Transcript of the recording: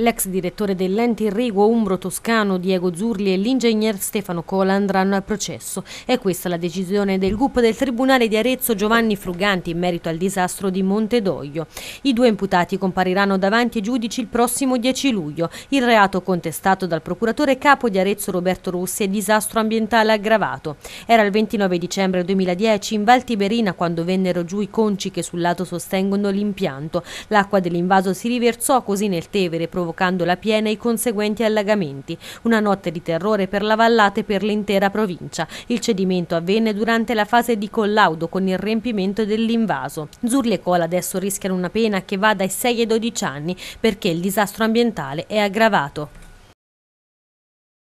L'ex direttore dell'ente irriguo umbro-toscano Diego Zurli e l'ingegner Stefano Cola andranno al processo. È questa la decisione del GUP del Tribunale di Arezzo Giovanni Fruganti in merito al disastro di Montedoglio. I due imputati compariranno davanti ai giudici il prossimo 10 luglio. Il reato contestato dal procuratore capo di Arezzo Roberto Rossi è disastro ambientale aggravato. Era il 29 dicembre 2010 in Val Tiberina quando vennero giù i conci che sul lato sostengono l'impianto. L'acqua dell'invaso si riversò così nel Tevere provocando provocando la piena e i conseguenti allagamenti. Una notte di terrore per la vallata e per l'intera provincia. Il cedimento avvenne durante la fase di collaudo con il riempimento dell'invaso. Zurli e Cola adesso rischiano una pena che va dai 6 ai 12 anni perché il disastro ambientale è aggravato.